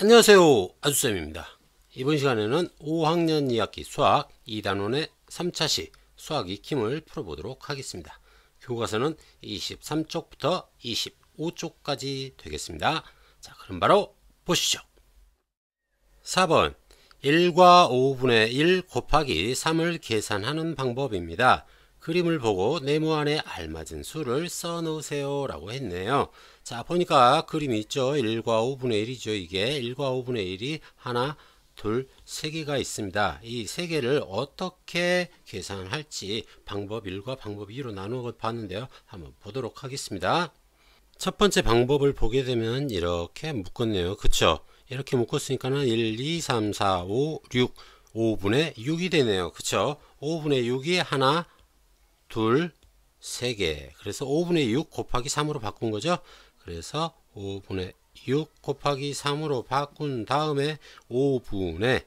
안녕하세요 아주쌤입니다 이번 시간에는 5학년 2학기 수학 2단원의 3차시 수학 익힘을 풀어보도록 하겠습니다 교과서는 23쪽부터 25쪽까지 되겠습니다 자 그럼 바로 보시죠 4번 1과 5분의 1 곱하기 3을 계산하는 방법입니다 그림을 보고 네모 안에 알맞은 수를 써 놓으세요 라고 했네요 자 보니까 그림이 있죠 1과 5분의 1이죠 이게 1과 5분의 1이 하나 둘, 세 개가 있습니다. 이 세 개를 어떻게 계산할지 방법 1과 방법 2로 나누어 봤는데요. 한번 보도록 하겠습니다. 첫 번째 방법을 보게 되면 이렇게 묶었네요. 그쵸? 이렇게 묶었으니까는 1, 2, 3, 4, 5, 6, 5분의 6이 되네요. 그쵸? 5분의 6이 하나, 둘, 세 개. 그래서 5분의 6 곱하기 3으로 바꾼 거죠. 그래서 5분의 6 곱하기 3으로 바꾼 다음에 5분의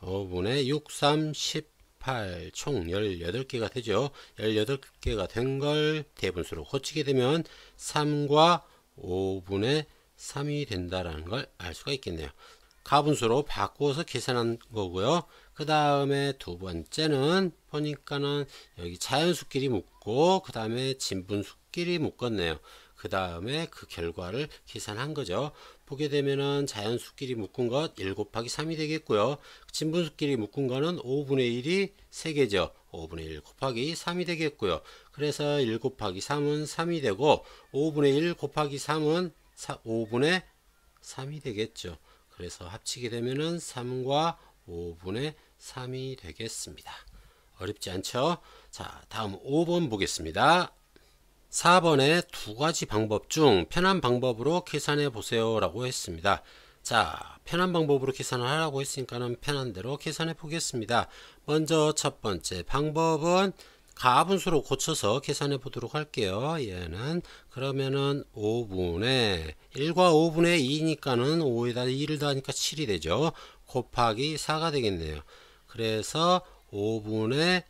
5분의 6, 3, 18. 총 18개가 되죠. 18개가 된 걸 대분수로 고치게 되면 3과 5분의 3이 된다는걸 알 수가 있겠네요. 가분수로 바꾸어서 계산한 거고요. 그 다음에 두 번째는 보니까는 여기 자연수끼리 묶고 그 다음에 진분수끼리 묶었네요. 그 다음에 그 결과를 계산한 거죠. 보게 되면은 자연수끼리 묶은 것1 곱하기 3이 되겠고요. 진분수끼리 묶은 거는 5분의 1이 3개죠. 5분의 1 곱하기 3이 되겠고요. 그래서 1 곱하기 3은 3이 되고 5분의 1 곱하기 3은 4, 5분의 3이 되겠죠. 그래서 합치게 되면은 3과 5분의 3이 되겠습니다. 어렵지 않죠? 자, 다음 5번 보겠습니다. 4번의 두 가지 방법 중 편한 방법으로 계산해 보세요 라고 했습니다. 자, 편한 방법으로 계산을 하라고 했으니까는 편한 대로 계산해 보겠습니다. 먼저 첫 번째 방법은 가분수로 고쳐서 계산해 보도록 할게요. 얘는 그러면은 5분의 1과 5분의 2니까는 5에다 2를 더하니까 7이 되죠. 곱하기 4가 되겠네요. 그래서 5분의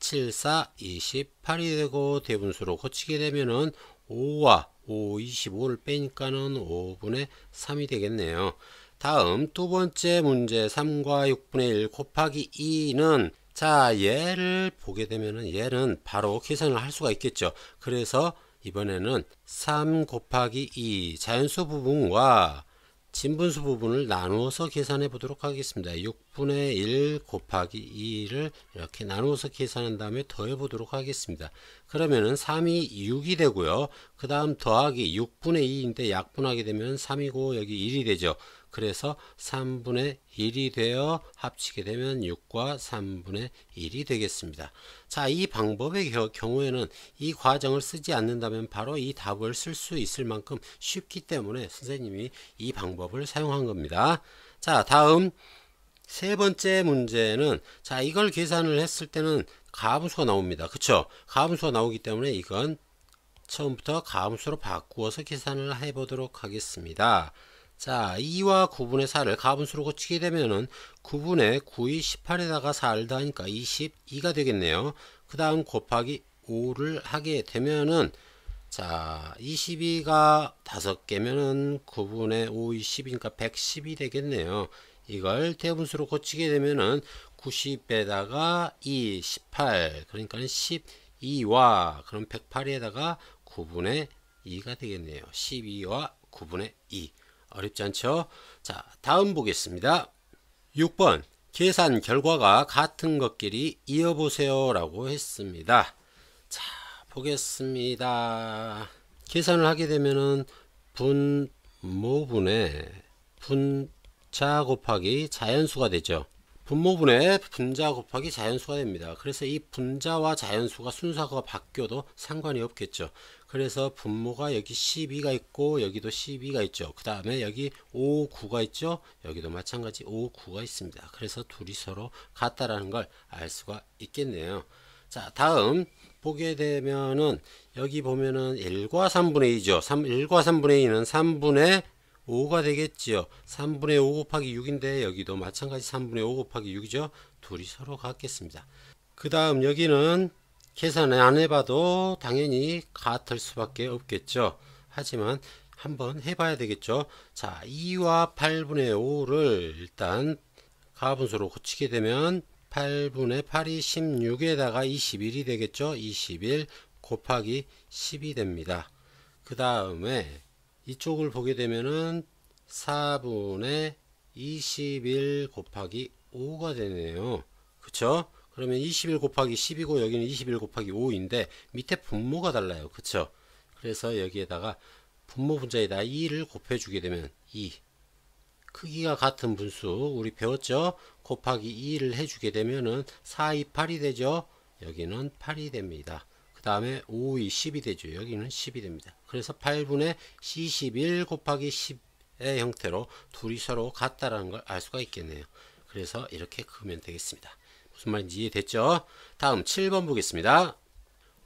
7, 4, 28이 되고 대분수로 고치게 되면은 5와 5, 25를 빼니까는 5분의 3이 되겠네요. 다음 두 번째 문제 3과 6분의 1 곱하기 2는 자, 얘를 보게 되면은 얘는 바로 계산을 할 수가 있겠죠. 그래서 이번에는 3 곱하기 2 자연수 부분과 진분수 부분을 나누어서 계산해 보도록 하겠습니다. 6분의 1 곱하기 2를 이렇게 나누어서 계산한 다음에 더해 보도록 하겠습니다. 그러면은 3이 6이 되고요. 그 다음 더하기 6분의 2인데 약분하게 되면 3이고 여기 1이 되죠. 그래서 3분의 1이 되어 합치게 되면 6과 3분의 1이 되겠습니다. 자, 이 방법의 경우에는 이 과정을 쓰지 않는다면 바로 이 답을 쓸 수 있을 만큼 쉽기 때문에 선생님이 이 방법을 사용한 겁니다. 자, 다음 세 번째 문제는 자, 이걸 계산을 했을 때는 가함수가 나옵니다. 그쵸? 가함수가 나오기 때문에 이건 처음부터 가음수로 바꾸어서 계산을 해보도록 하겠습니다. 자, 2와 9분의 4를 가분수로 고치게 되면은 9분의 9이 18에다가 4를 더하니까 22가 되겠네요. 그 다음 곱하기 5를 하게 되면은 자, 22가 5개면은 9분의 5, 20이니까 110이 되겠네요. 이걸 대분수로 고치게 되면은 90에다가 2, 18, 그러니까 12와 그럼 108에다가 9분의 2가 되겠네요. 12와 9분의 2. 어렵지 않죠? 자, 다음 보겠습니다. 6번 계산 결과가 같은 것끼리 이어보세요 라고 했습니다. 자, 보겠습니다. 계산을 하게 되면은 분모분의 분자 곱하기 자연수가 되죠. 분모분의 분자 곱하기 자연수가 됩니다. 그래서 이 분자와 자연수가 순서가 바뀌어도 상관이 없겠죠. 그래서 분모가 여기 12가 있고 여기도 12가 있죠. 그 다음에 여기 5, 9가 있죠. 여기도 마찬가지 5, 9가 있습니다. 그래서 둘이 서로 같다라는 걸 알 수가 있겠네요. 자 다음 보게 되면은 여기 보면은 1과 3분의 2죠. 3, 1과 3분의 2는 3분의 5가 되겠지요. 3분의 5 곱하기 6인데 여기도 마찬가지 3분의 5 곱하기 6이죠. 둘이 서로 같겠습니다. 그 다음 여기는 계산 을안 해봐도 당연히 같을 수밖에 없겠죠. 하지만 한번 해봐야 되겠죠. 자 2와 8분의 5를 일단 가분수로 고치게 되면 8분의 8이 16에다가 21이 되겠죠. 21 곱하기 10이 됩니다. 그 다음에 이쪽을 보게 되면은 4분의 21 곱하기 5가 되네요. 그쵸? 그러면 21 곱하기 10이고 여기는 21 곱하기 5인데 밑에 분모가 달라요. 그쵸? 그래서 여기에다가 분모 분자에다 2를 곱해주게 되면 2 크기가 같은 분수 우리 배웠죠? 곱하기 2를 해주게 되면은 4, 2, 8이 되죠? 여기는 8이 됩니다. 그 다음에 5이 10이 되죠. 여기는 10이 됩니다. 그래서 8분의 C11 곱하기 10의 형태로 둘이 서로 같다라는 걸 알 수가 있겠네요. 그래서 이렇게 크면 되겠습니다. 무슨 말인지 이해됐죠? 다음 7번 보겠습니다.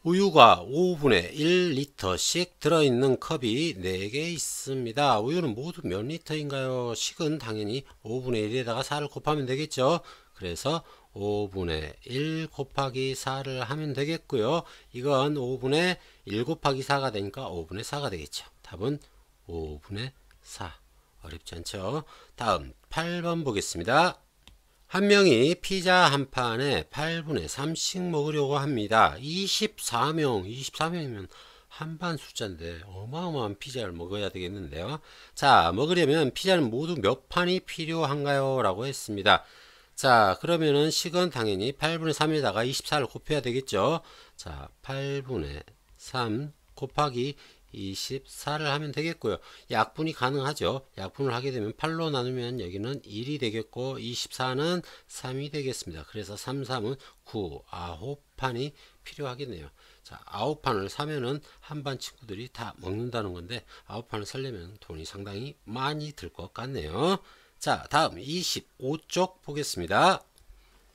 우유가 5분의 1리터씩 들어있는 컵이 4개 있습니다. 우유는 모두 몇 리터인가요? 식은 당연히 5분의 1에다가 4를 곱하면 되겠죠. 그래서 5분의 1 곱하기 4를 하면 되겠고요. 이건 5분의 1 곱하기 4가 되니까 5분의 4가 되겠죠. 답은 5분의 4. 어렵지 않죠? 다음 8번 보겠습니다. 한 명이 피자 한 판에 8분의 3씩 먹으려고 합니다. 24명, 24명이면 한 판 숫자인데 어마어마한 피자를 먹어야 되겠는데요. 자, 먹으려면 피자는 모두 몇 판이 필요한가요? 라고 했습니다. 자 그러면은 식은 당연히 8분의 3에다가 24를 곱해야 되겠죠 자 8분의 3 곱하기 24를 하면 되겠고요 약분이 가능하죠 약분을 하게 되면 8로 나누면 여기는 1이 되겠고 24는 3이 되겠습니다 그래서 3, 3은 9, 9판이 필요하겠네요 자 9판을 사면은 한반 친구들이 다 먹는다는 건데 9판을 살려면 돈이 상당히 많이 들 것 같네요 자, 다음 25쪽 보겠습니다.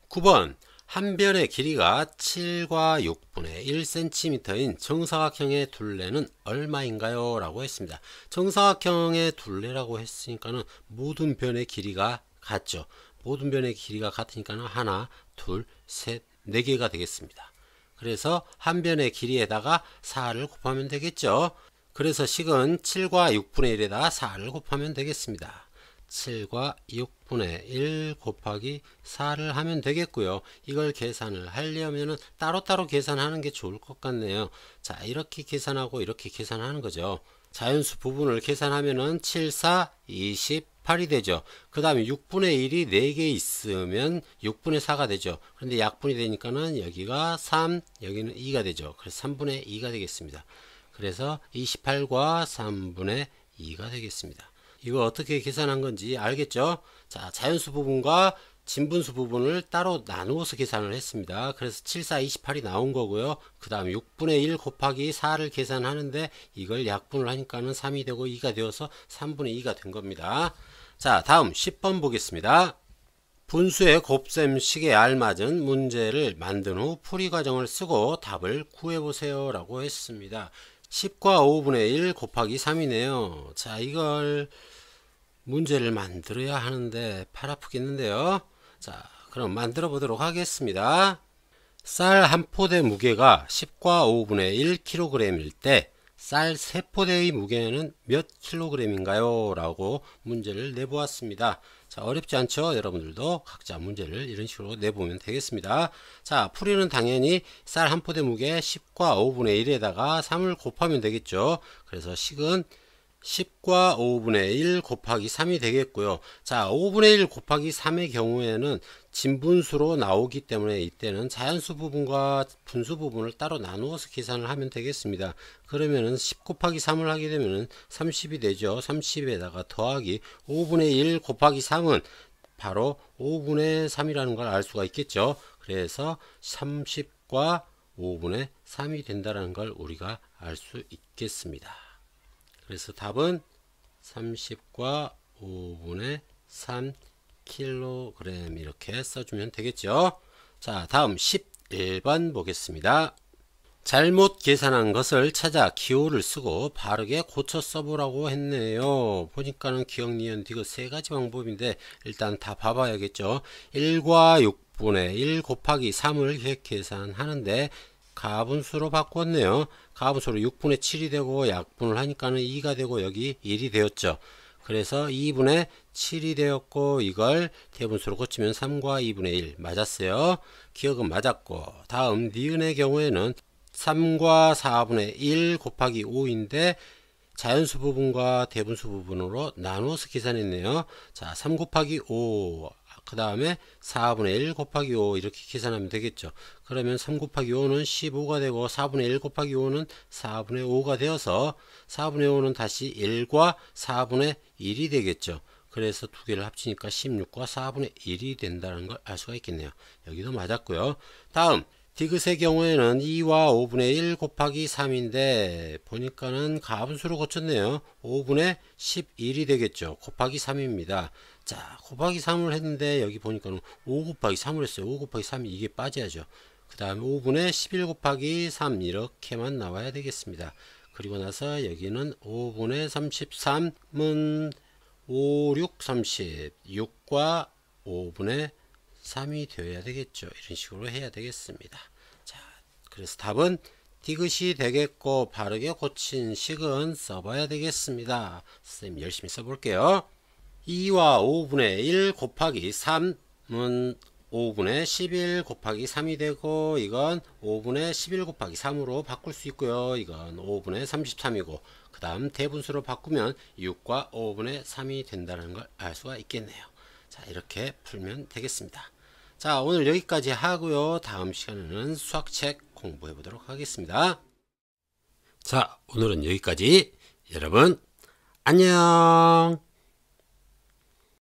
9번 한 변의 길이가 7과 6분의 1cm인 정사각형의 둘레는 얼마인가요? 라고 했습니다. 정사각형의 둘레라고 했으니까는 모든 변의 길이가 같죠. 모든 변의 길이가 같으니까는 하나, 둘, 셋, 네 개가 되겠습니다. 그래서 한 변의 길이에다가 4를 곱하면 되겠죠. 그래서 식은 7과 6분의 1에다 4를 곱하면 되겠습니다. 7과 6분의 1 곱하기 4를 하면 되겠고요. 이걸 계산을 하려면 따로따로 계산하는 게 좋을 것 같네요. 자, 이렇게 계산하고 이렇게 계산하는 거죠. 자연수 부분을 계산하면 7, 4, 28이 되죠. 그 다음에 6분의 1이 4개 있으면 6분의 4가 되죠. 그런데 약분이 되니까는 여기가 3, 여기는 2가 되죠. 그래서 3분의 2가 되겠습니다. 그래서 28과 3분의 2가 되겠습니다. 이거 어떻게 계산한 건지 알겠죠? 자, 자연수 부분과 진분수 부분을 따로 나누어서 계산을 했습니다. 그래서 7, 4, 28이 나온 거고요. 그 다음 6분의 1 곱하기 4를 계산하는데 이걸 약분을 하니까는 3이 되고 2가 되어서 3분의 2가 된 겁니다. 자, 다음 10번 보겠습니다. 분수의 곱셈식에 알맞은 문제를 만든 후 풀이 과정을 쓰고 답을 구해보세요 라고 했습니다. 10과 5분의 1 곱하기 3이네요. 자, 이걸 문제를 만들어야 하는데 팔 아프겠는데요. 자, 그럼 만들어 보도록 하겠습니다. 쌀 한 포대 무게가 10과 5분의 1kg일 때쌀 3포대의 무게는 몇 k g 인가요 라고 문제를 내보았습니다. 자, 어렵지 않죠? 여러분들도 각자 문제를 이런 식으로 내보면 되겠습니다. 자, 풀이는 당연히 쌀 한 포대 무게 10과 5분의 1에다가 3을 곱하면 되겠죠. 그래서 식은 10과 5분의 1 곱하기 3이 되겠고요. 자, 5분의 1 곱하기 3의 경우에는 진분수로 나오기 때문에 이때는 자연수 부분과 분수 부분을 따로 나누어서 계산을 하면 되겠습니다. 그러면은 10 곱하기 3을 하게 되면은 30이 되죠. 30에다가 더하기 5분의 1 곱하기 3은 바로 5분의 3이라는 걸 알 수가 있겠죠. 그래서 30과 5분의 3이 된다는 걸 우리가 알 수 있겠습니다. 그래서 답은 30과 5분의 3kg 이렇게 써주면 되겠죠. 자 다음 11번 보겠습니다. 잘못 계산한 것을 찾아 기호를 쓰고 바르게 고쳐 써보라고 했네요. 보니까는 기억, 니은, 디귿 세 가지 방법인데 일단 다 봐봐야겠죠. 1과 6분의 1 곱하기 3을 계산하는데 가분수로 바꿨네요. 가분수로 6분의 7이 되고 약분을 하니까는 2가 되고 여기 1이 되었죠. 그래서 2분의 7이 되었고 이걸 대분수로 고치면 3과 2분의 1 맞았어요. 기억은 맞았고 다음 니은의 경우에는 3과 4분의 1 곱하기 5인데 자연수 부분과 대분수 부분으로 나누어서 계산했네요. 자, 3 곱하기 5그 다음에 4분의 1 곱하기 5 이렇게 계산하면 되겠죠. 그러면 3 곱하기 5는 15가 되고 4분의 1 곱하기 5는 4분의 5가 되어서 4분의 5는 다시 1과 4분의 1이 되겠죠. 그래서 두 개를 합치니까 16과 4분의 1이 된다는 걸 알 수가 있겠네요. 여기도 맞았고요. 다음 디귿의 경우에는 2와 5분의 1 곱하기 3인데 보니까는 가분수로 고쳤네요. 5분의 11이 되겠죠. 곱하기 3입니다. 자 곱하기 3을 했는데 여기 보니까 5 곱하기 3을 했어요 5 곱하기 3이 이게 빠져야죠 그 다음에 5분의 11 곱하기 3 이렇게만 나와야 되겠습니다 그리고 나서 여기는 5분의 33은 5, 6, 30 6과 5분의 3이 되어야 되겠죠 이런 식으로 해야 되겠습니다 자 그래서 답은 디귿이 되겠고 바르게 고친 식은 써봐야 되겠습니다 선생님 열심히 써볼게요 2와 5분의 1 곱하기 3은 5분의 11 곱하기 3이 되고 이건 5분의 11 곱하기 3으로 바꿀 수 있고요. 이건 5분의 33이고 그 다음 대분수로 바꾸면 6과 5분의 3이 된다는 걸 알 수가 있겠네요. 자 이렇게 풀면 되겠습니다. 자 오늘 여기까지 하고요. 다음 시간에는 수학책 공부해 보도록 하겠습니다. 자 오늘은 여기까지 여러분 안녕